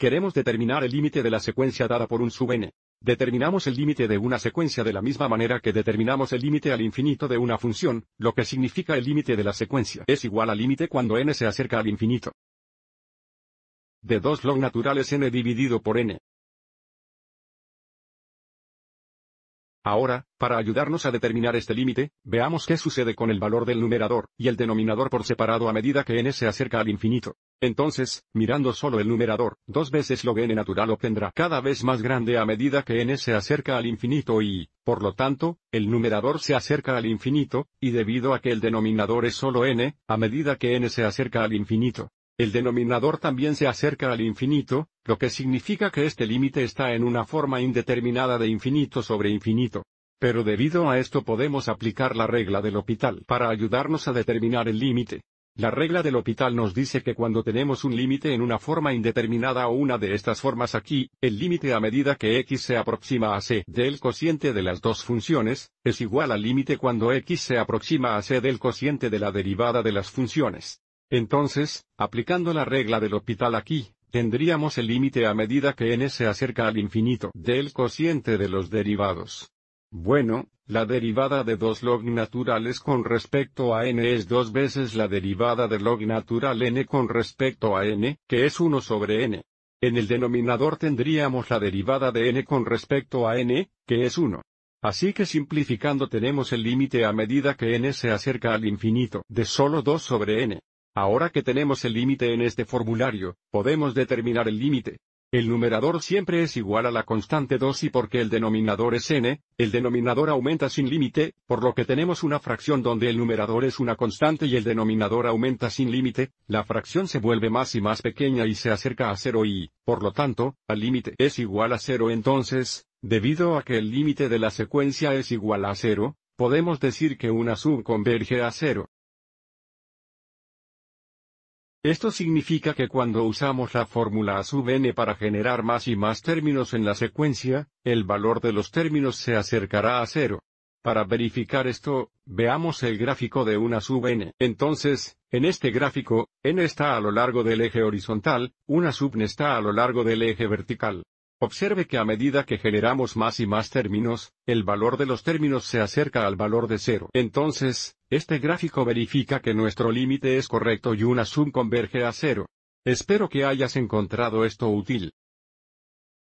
Queremos determinar el límite de la secuencia dada por un sub n. Determinamos el límite de una secuencia de la misma manera que determinamos el límite al infinito de una función, lo que significa el límite de la secuencia es igual al límite cuando n se acerca al infinito. De dos log naturales n dividido por n. Ahora, para ayudarnos a determinar este límite, veamos qué sucede con el valor del numerador y el denominador por separado a medida que n se acerca al infinito. Entonces, mirando solo el numerador, dos veces log n natural obtendrá cada vez más grande a medida que n se acerca al infinito y, por lo tanto, el numerador se acerca al infinito, y debido a que el denominador es solo n, a medida que n se acerca al infinito, el denominador también se acerca al infinito, lo que significa que este límite está en una forma indeterminada de infinito sobre infinito. Pero debido a esto podemos aplicar la regla del hospital para ayudarnos a determinar el límite. La regla del hospital nos dice que cuando tenemos un límite en una forma indeterminada o una de estas formas aquí, el límite a medida que x se aproxima a c del cociente de las dos funciones, es igual al límite cuando x se aproxima a c del cociente de la derivada de las funciones. Entonces, aplicando la regla del hospital aquí, Tendríamos el límite a medida que n se acerca al infinito del cociente de los derivados. Bueno, la derivada de dos log naturales con respecto a n es dos veces la derivada de log natural n con respecto a n, que es 1 sobre n. En el denominador tendríamos la derivada de n con respecto a n, que es 1. Así que simplificando tenemos el límite a medida que n se acerca al infinito de solo 2 sobre n. Ahora que tenemos el límite en este formulario, podemos determinar el límite. El numerador siempre es igual a la constante 2 y porque el denominador es n, el denominador aumenta sin límite, por lo que tenemos una fracción donde el numerador es una constante y el denominador aumenta sin límite, la fracción se vuelve más y más pequeña y se acerca a 0 y, por lo tanto, al límite es igual a 0 entonces, debido a que el límite de la secuencia es igual a 0, podemos decir que una sub converge a 0. Esto significa que cuando usamos la fórmula a sub n para generar más y más términos en la secuencia, el valor de los términos se acercará a cero. Para verificar esto, veamos el gráfico de una sub n. Entonces, en este gráfico, n está a lo largo del eje horizontal, una sub n está a lo largo del eje vertical. Observe que a medida que generamos más y más términos, el valor de los términos se acerca al valor de cero. Entonces, este gráfico verifica que nuestro límite es correcto y una sum converge a cero. Espero que hayas encontrado esto útil.